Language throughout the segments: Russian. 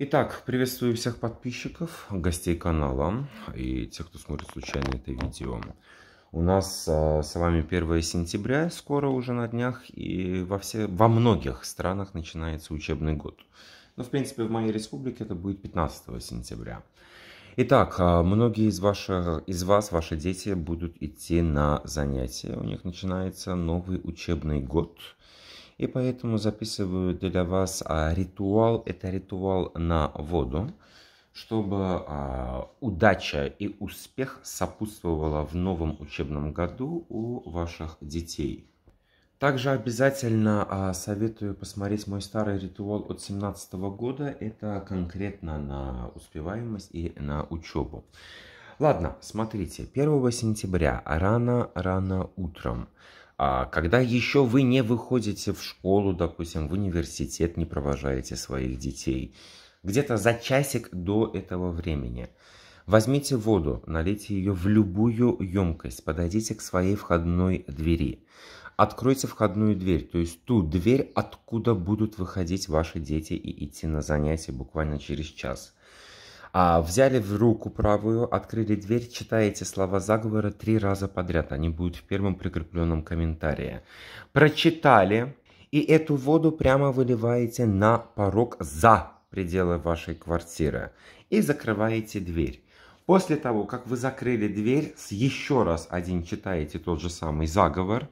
Итак, приветствую всех подписчиков, гостей канала и тех, кто смотрит случайно это видео. У нас а, с вами 1 сентября, скоро уже на днях, и во, все, во многих странах начинается учебный год. Но, ну, в принципе, в моей республике это будет 15 сентября. Итак, а, многие из, ваших, из вас, ваши дети, будут идти на занятия. У них начинается новый учебный год – и поэтому записываю для вас а, ритуал. Это ритуал на воду, чтобы а, удача и успех сопутствовала в новом учебном году у ваших детей. Также обязательно а, советую посмотреть мой старый ритуал от 2017 года. Это конкретно на успеваемость и на учебу. Ладно, смотрите, 1 сентября, рано-рано утром. А когда еще вы не выходите в школу, допустим, в университет, не провожаете своих детей, где-то за часик до этого времени – Возьмите воду, налейте ее в любую емкость, подойдите к своей входной двери. Откройте входную дверь, то есть ту дверь, откуда будут выходить ваши дети и идти на занятия буквально через час. А, взяли в руку правую, открыли дверь, читаете слова заговора три раза подряд. Они будут в первом прикрепленном комментарии. Прочитали, и эту воду прямо выливаете на порог за пределы вашей квартиры. И закрываете дверь. После того, как вы закрыли дверь, еще раз один читаете тот же самый заговор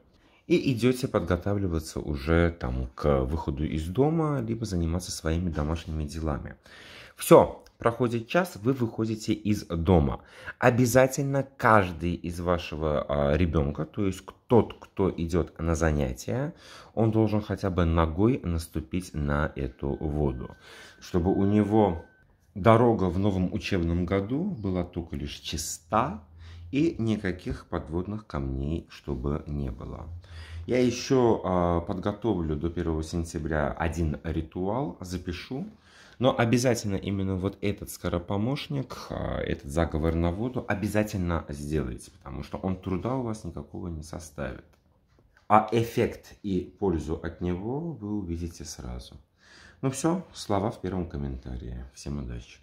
и идете подготавливаться уже там к выходу из дома, либо заниматься своими домашними делами. Все, проходит час, вы выходите из дома. Обязательно каждый из вашего э, а, ребенка, то есть тот, кто идет на занятия, он должен хотя бы ногой наступить на эту воду, чтобы у него дорога в новом учебном году была только лишь чиста, и никаких подводных камней, чтобы не было. Я еще э, а, подготовлю до 1 сентября один ритуал, запишу. Но обязательно именно вот этот скоропомощник, э, этот заговор на воду, обязательно сделайте, потому что он труда у вас никакого не составит. А эффект и пользу от него вы увидите сразу. Ну все, слова в первом комментарии. Всем удачи!